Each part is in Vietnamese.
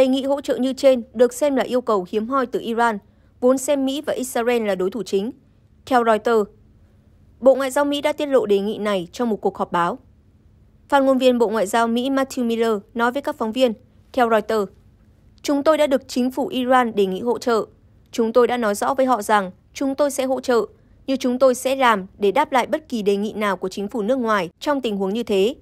Đề nghị hỗ trợ như trên được xem là yêu cầu hiếm hoi từ Iran, vốn xem Mỹ và Israel là đối thủ chính. Theo Reuters, Bộ Ngoại giao Mỹ đã tiết lộ đề nghị này trong một cuộc họp báo. Phát ngôn viên Bộ Ngoại giao Mỹ Matthew Miller nói với các phóng viên, theo Reuters, Chúng tôi đã được chính phủ Iran đề nghị hỗ trợ. Chúng tôi đã nói rõ với họ rằng chúng tôi sẽ hỗ trợ, như chúng tôi sẽ làm để đáp lại bất kỳ đề nghị nào của chính phủ nước ngoài trong tình huống như thế.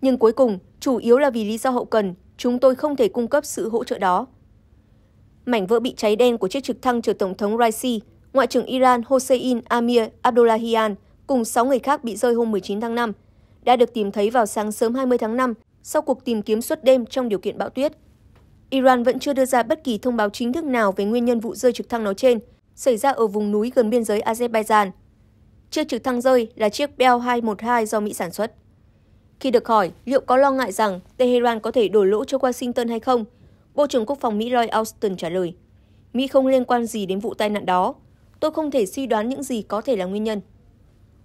Nhưng cuối cùng, chủ yếu là vì lý do hậu cần Chúng tôi không thể cung cấp sự hỗ trợ đó. Mảnh vỡ bị cháy đen của chiếc trực thăng chở Tổng thống Raisi, Ngoại trưởng Iran Hossein Amir Abdullahian cùng 6 người khác bị rơi hôm 19 tháng 5, đã được tìm thấy vào sáng sớm 20 tháng 5 sau cuộc tìm kiếm suốt đêm trong điều kiện bão tuyết. Iran vẫn chưa đưa ra bất kỳ thông báo chính thức nào về nguyên nhân vụ rơi trực thăng nói trên, xảy ra ở vùng núi gần biên giới Azerbaijan. Chiếc trực thăng rơi là chiếc Bell 212 do Mỹ sản xuất. Khi được hỏi liệu có lo ngại rằng Tehran có thể đổ lỗi cho Washington hay không, Bộ trưởng Quốc phòng Mỹ Lloyd Austin trả lời, Mỹ không liên quan gì đến vụ tai nạn đó, tôi không thể suy đoán những gì có thể là nguyên nhân.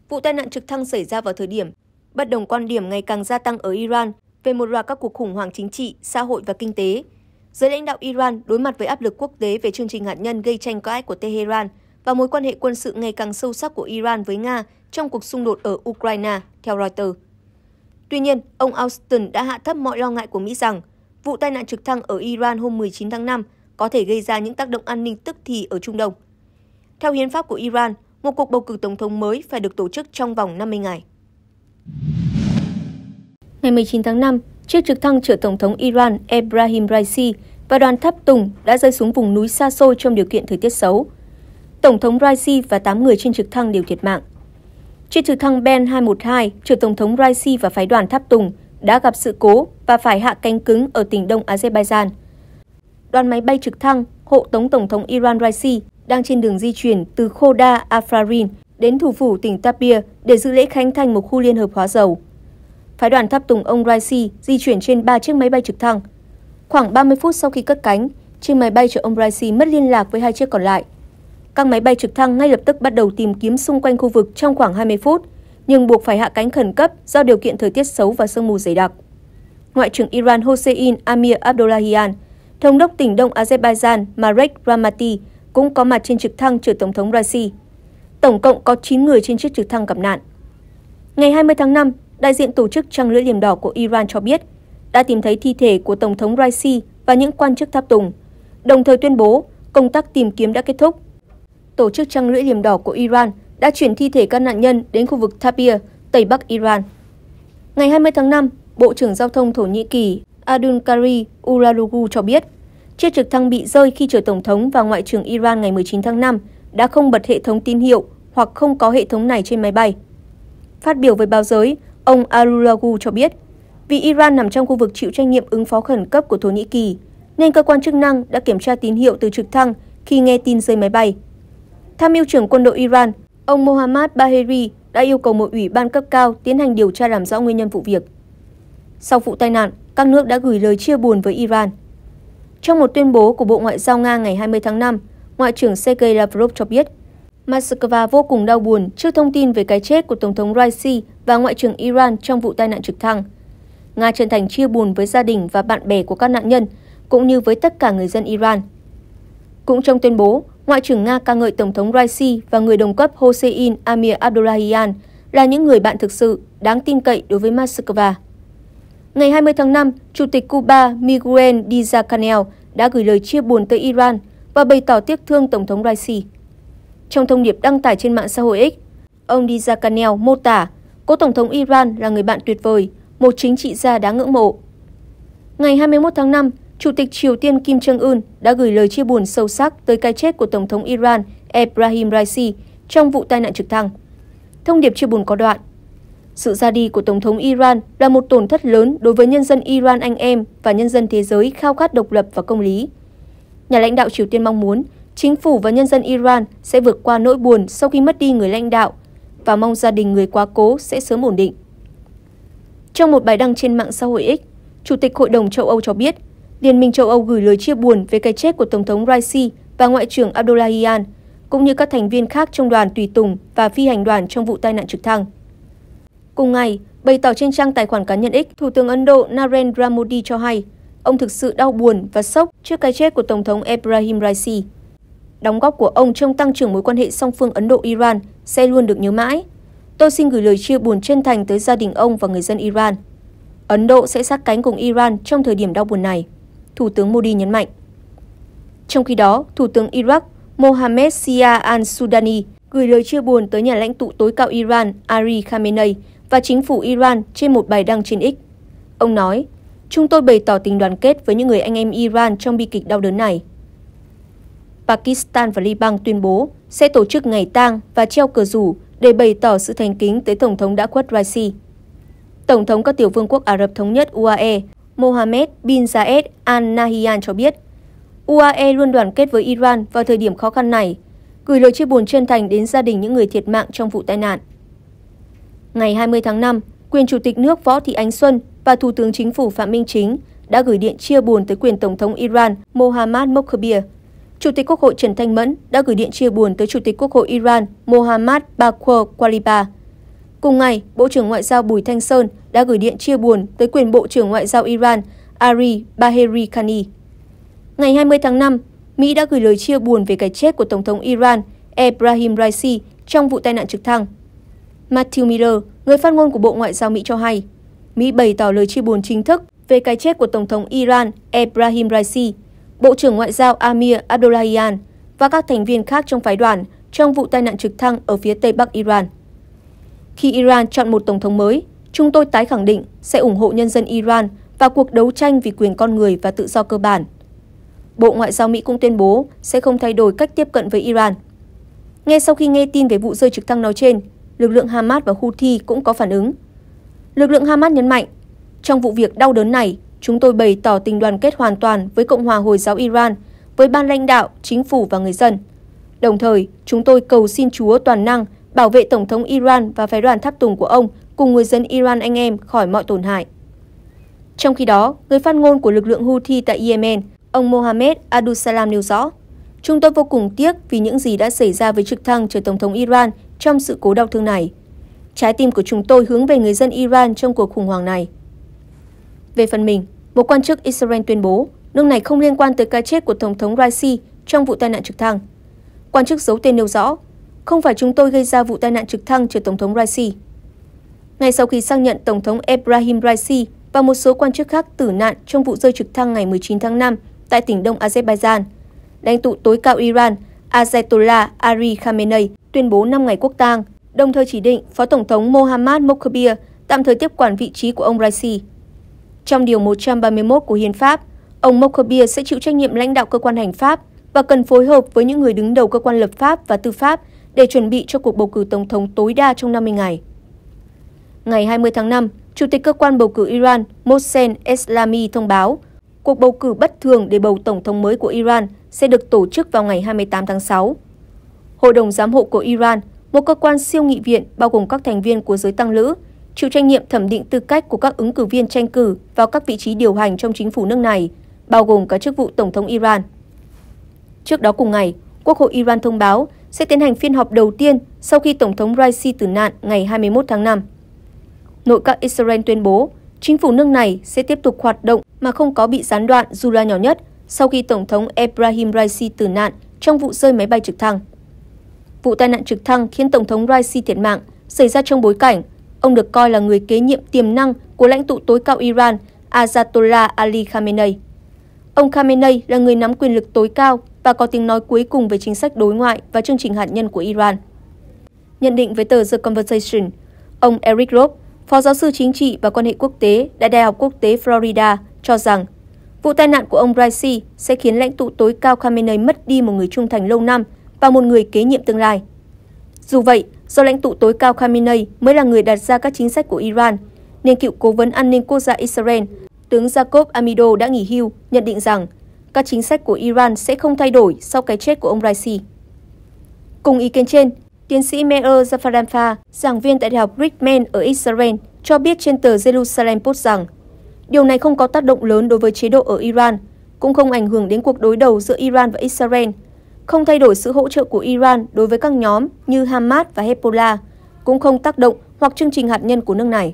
Vụ tai nạn trực thăng xảy ra vào thời điểm bất đồng quan điểm ngày càng gia tăng ở Iran về một loạt các cuộc khủng hoảng chính trị, xã hội và kinh tế. Giới lãnh đạo Iran đối mặt với áp lực quốc tế về chương trình hạt nhân gây tranh cãi của Tehran và mối quan hệ quân sự ngày càng sâu sắc của Iran với Nga trong cuộc xung đột ở Ukraine, theo Reuters. Tuy nhiên, ông Austin đã hạ thấp mọi lo ngại của Mỹ rằng vụ tai nạn trực thăng ở Iran hôm 19 tháng 5 có thể gây ra những tác động an ninh tức thì ở Trung Đông. Theo hiến pháp của Iran, một cuộc bầu cử tổng thống mới phải được tổ chức trong vòng 50 ngày. Ngày 19 tháng 5, chiếc trực thăng chở Tổng thống Iran Ebrahim Raisi và đoàn tháp tùng đã rơi xuống vùng núi xa xôi trong điều kiện thời tiết xấu. Tổng thống Raisi và 8 người trên trực thăng đều thiệt mạng. Chiếc trực thăng Ben 212 chở Tổng thống Raisi và phái đoàn tháp tùng đã gặp sự cố và phải hạ cánh cứng ở tỉnh Đông Azerbaijan. Đoàn máy bay trực thăng hộ tống Tổng thống Iran Raisi đang trên đường di chuyển từ Khoda Afrarin đến thủ phủ tỉnh Tapir để dự lễ khánh thành một khu liên hợp hóa dầu. Phái đoàn tháp tùng ông Raisi di chuyển trên 3 chiếc máy bay trực thăng. Khoảng 30 phút sau khi cất cánh, chiếc máy bay chở ông Raisi mất liên lạc với hai chiếc còn lại – các máy bay trực thăng ngay lập tức bắt đầu tìm kiếm xung quanh khu vực trong khoảng 20 phút, nhưng buộc phải hạ cánh khẩn cấp do điều kiện thời tiết xấu và sương mù dày đặc. Ngoại trưởng Iran Hossein Amir Abdullahian, thống đốc tỉnh Đông Azerbaijan Marek Ramati cũng có mặt trên trực thăng chở Tổng thống Raisi. Tổng cộng có 9 người trên chiếc trực thăng gặp nạn. Ngày 20 tháng 5, đại diện tổ chức Trăng lưỡi liềm đỏ của Iran cho biết đã tìm thấy thi thể của Tổng thống Raisi và những quan chức tháp tùng, đồng thời tuyên bố công tác tìm kiếm đã kết thúc tổ chức trăng lưỡi liềm đỏ của Iran đã chuyển thi thể các nạn nhân đến khu vực Tapir, Tây Bắc Iran. Ngày 20 tháng 5, Bộ trưởng Giao thông Thổ Nhĩ Kỳ Adunkari Uralugu cho biết, chiếc trực thăng bị rơi khi chở Tổng thống và Ngoại trưởng Iran ngày 19 tháng 5 đã không bật hệ thống tín hiệu hoặc không có hệ thống này trên máy bay. Phát biểu với báo giới, ông Arulagu cho biết, vì Iran nằm trong khu vực chịu trách nhiệm ứng phó khẩn cấp của Thổ Nhĩ Kỳ, nên cơ quan chức năng đã kiểm tra tín hiệu từ trực thăng khi nghe tin rơi máy bay. Tham mưu trưởng quân đội Iran, ông Mohammad Baheri đã yêu cầu một ủy ban cấp cao tiến hành điều tra làm rõ nguyên nhân vụ việc. Sau vụ tai nạn, các nước đã gửi lời chia buồn với Iran. Trong một tuyên bố của Bộ Ngoại giao Nga ngày 20 tháng 5, Ngoại trưởng Sergei Lavrov cho biết, Moscow vô cùng đau buồn trước thông tin về cái chết của Tổng thống Raisi và Ngoại trưởng Iran trong vụ tai nạn trực thăng. Nga chân thành chia buồn với gia đình và bạn bè của các nạn nhân, cũng như với tất cả người dân Iran. Cũng trong tuyên bố, Ngoại trưởng Nga ca ngợi Tổng thống Raisi và người đồng cấp Hossein Amir Abdullahian là những người bạn thực sự, đáng tin cậy đối với Moscow. Ngày 20 tháng 5, Chủ tịch Cuba Miguel Díaz Canel đã gửi lời chia buồn tới Iran và bày tỏ tiếc thương Tổng thống Raisi. Trong thông điệp đăng tải trên mạng xã hội X, ông Díaz Canel mô tả cố Tổng thống Iran là người bạn tuyệt vời, một chính trị gia đáng ngưỡng mộ. Ngày 21 tháng 5, Chủ tịch Triều Tiên Kim Jong Un đã gửi lời chia buồn sâu sắc tới cái chết của Tổng thống Iran Ebrahim Raisi trong vụ tai nạn trực thăng. Thông điệp chia buồn có đoạn. Sự ra đi của Tổng thống Iran là một tổn thất lớn đối với nhân dân Iran anh em và nhân dân thế giới khao khát độc lập và công lý. Nhà lãnh đạo Triều Tiên mong muốn chính phủ và nhân dân Iran sẽ vượt qua nỗi buồn sau khi mất đi người lãnh đạo và mong gia đình người quá cố sẽ sớm ổn định. Trong một bài đăng trên mạng xã hội X, Chủ tịch Hội đồng châu Âu cho biết Liên minh châu Âu gửi lời chia buồn về cái chết của Tổng thống Raisi và Ngoại trưởng Abdullahian, cũng như các thành viên khác trong đoàn tùy tùng và phi hành đoàn trong vụ tai nạn trực thăng. Cùng ngày, bày tỏ trên trang tài khoản cá nhân X, Thủ tướng Ấn Độ Narendra Modi cho hay, ông thực sự đau buồn và sốc trước cái chết của Tổng thống Ebrahim Raisi. Đóng góp của ông trong tăng trưởng mối quan hệ song phương Ấn Độ-Iran sẽ luôn được nhớ mãi. Tôi xin gửi lời chia buồn chân thành tới gia đình ông và người dân Iran. Ấn Độ sẽ sát cánh cùng Iran trong thời điểm đau buồn này. Thủ tướng Modi nhấn mạnh. Trong khi đó, Thủ tướng Iraq Mohammed Sia al-Sudani gửi lời chia buồn tới nhà lãnh tụ tối cao Iran Ari Khamenei và chính phủ Iran trên một bài đăng trên X. Ông nói, chúng tôi bày tỏ tình đoàn kết với những người anh em Iran trong bi kịch đau đớn này. Pakistan và Liban tuyên bố sẽ tổ chức ngày tang và treo cờ rủ để bày tỏ sự thành kính tới Tổng thống đã khuất Raisi. Tổng thống các tiểu vương quốc Ả Rập Thống nhất UAE Mohammed bin Zayed Al Nahyan cho biết, UAE luôn đoàn kết với Iran vào thời điểm khó khăn này, gửi lời chia buồn chân thành đến gia đình những người thiệt mạng trong vụ tai nạn. Ngày 20 tháng 5, quyền chủ tịch nước Võ Thị Ánh Xuân và Thủ tướng Chính phủ Phạm Minh Chính đã gửi điện chia buồn tới quyền Tổng thống Iran Mohammad Mokhabir. Chủ tịch Quốc hội Trần Thanh Mẫn đã gửi điện chia buồn tới Chủ tịch Quốc hội Iran Mohammad Bakhor Qualiba. Cùng ngày, Bộ trưởng Ngoại giao Bùi Thanh Sơn đã gửi điện chia buồn tới quyền Bộ trưởng Ngoại giao Iran Ari Baheri Khani. Ngày 20 tháng 5, Mỹ đã gửi lời chia buồn về cái chết của Tổng thống Iran Ebrahim Raisi trong vụ tai nạn trực thăng. Matthew Miller, người phát ngôn của Bộ Ngoại giao Mỹ cho hay, Mỹ bày tỏ lời chia buồn chính thức về cái chết của Tổng thống Iran Ebrahim Raisi, Bộ trưởng Ngoại giao Amir Abdullahian và các thành viên khác trong phái đoàn trong vụ tai nạn trực thăng ở phía tây bắc Iran. Khi Iran chọn một tổng thống mới, Chúng tôi tái khẳng định sẽ ủng hộ nhân dân Iran và cuộc đấu tranh vì quyền con người và tự do cơ bản. Bộ Ngoại giao Mỹ cũng tuyên bố sẽ không thay đổi cách tiếp cận với Iran. Ngay sau khi nghe tin về vụ rơi trực thăng nói trên, lực lượng Hamas và Houthi cũng có phản ứng. Lực lượng Hamas nhấn mạnh, trong vụ việc đau đớn này, chúng tôi bày tỏ tình đoàn kết hoàn toàn với Cộng hòa Hồi giáo Iran, với ban lãnh đạo, chính phủ và người dân. Đồng thời, chúng tôi cầu xin Chúa toàn năng – bảo vệ Tổng thống Iran và phái đoàn tháp tùng của ông cùng người dân Iran anh em khỏi mọi tổn hại. Trong khi đó, người phát ngôn của lực lượng Houthi tại Yemen, ông Mohammed Abdusalam nêu rõ, Chúng tôi vô cùng tiếc vì những gì đã xảy ra với trực thăng chở Tổng thống Iran trong sự cố đau thương này. Trái tim của chúng tôi hướng về người dân Iran trong cuộc khủng hoảng này. Về phần mình, một quan chức Israel tuyên bố nước này không liên quan tới cái chết của Tổng thống Raisi trong vụ tai nạn trực thăng. Quan chức giấu tên nêu rõ, không phải chúng tôi gây ra vụ tai nạn trực thăng chở Tổng thống Raisi. Ngay sau khi xác nhận Tổng thống Ebrahim Raisi và một số quan chức khác tử nạn trong vụ rơi trực thăng ngày 19 tháng 5 tại tỉnh Đông Azerbaijan, lãnh tụ tối cao Iran Ayatollah Ari Khamenei tuyên bố 5 ngày quốc tang, đồng thời chỉ định Phó Tổng thống Mohammad Mokhabir tạm thời tiếp quản vị trí của ông Raisi. Trong Điều 131 của Hiến pháp, ông Mokhabir sẽ chịu trách nhiệm lãnh đạo cơ quan hành pháp và cần phối hợp với những người đứng đầu cơ quan lập pháp và tư pháp để chuẩn bị cho cuộc bầu cử tổng thống tối đa trong 50 ngày. Ngày 20 tháng 5, Chủ tịch cơ quan bầu cử Iran Mohsen Eslami thông báo cuộc bầu cử bất thường để bầu tổng thống mới của Iran sẽ được tổ chức vào ngày 28 tháng 6. Hội đồng giám hộ của Iran, một cơ quan siêu nghị viện bao gồm các thành viên của giới tăng lữ, chịu trách nhiệm thẩm định tư cách của các ứng cử viên tranh cử vào các vị trí điều hành trong chính phủ nước này, bao gồm cả chức vụ tổng thống Iran. Trước đó cùng ngày, Quốc hội Iran thông báo sẽ tiến hành phiên họp đầu tiên sau khi Tổng thống Raisi tử nạn ngày 21 tháng 5. Nội các Israel tuyên bố chính phủ nước này sẽ tiếp tục hoạt động mà không có bị gián đoạn dù là nhỏ nhất sau khi Tổng thống Ebrahim Raisi tử nạn trong vụ rơi máy bay trực thăng. Vụ tai nạn trực thăng khiến Tổng thống Raisi thiệt mạng xảy ra trong bối cảnh ông được coi là người kế nhiệm tiềm năng của lãnh tụ tối cao Iran Ayatollah Ali Khamenei. Ông Khamenei là người nắm quyền lực tối cao và có tiếng nói cuối cùng về chính sách đối ngoại và chương trình hạt nhân của Iran. Nhận định với tờ The Conversation, ông Eric Robb, phó giáo sư chính trị và quan hệ quốc tế tại Đại học Quốc tế Florida, cho rằng vụ tai nạn của ông Raisi sẽ khiến lãnh tụ tối cao Khamenei mất đi một người trung thành lâu năm và một người kế nhiệm tương lai. Dù vậy, do lãnh tụ tối cao Khamenei mới là người đặt ra các chính sách của Iran, nên cựu cố vấn an ninh quốc gia Israel, tướng Jacob Amido đã nghỉ hưu, nhận định rằng các chính sách của Iran sẽ không thay đổi sau cái chết của ông Raisi. Cùng ý kiến trên, tiến sĩ Meir Zafaranfa, giảng viên tại Đại học Brickman ở Israel, cho biết trên tờ Jerusalem Post rằng điều này không có tác động lớn đối với chế độ ở Iran, cũng không ảnh hưởng đến cuộc đối đầu giữa Iran và Israel, không thay đổi sự hỗ trợ của Iran đối với các nhóm như Hamas và Hezbollah, cũng không tác động hoặc chương trình hạt nhân của nước này.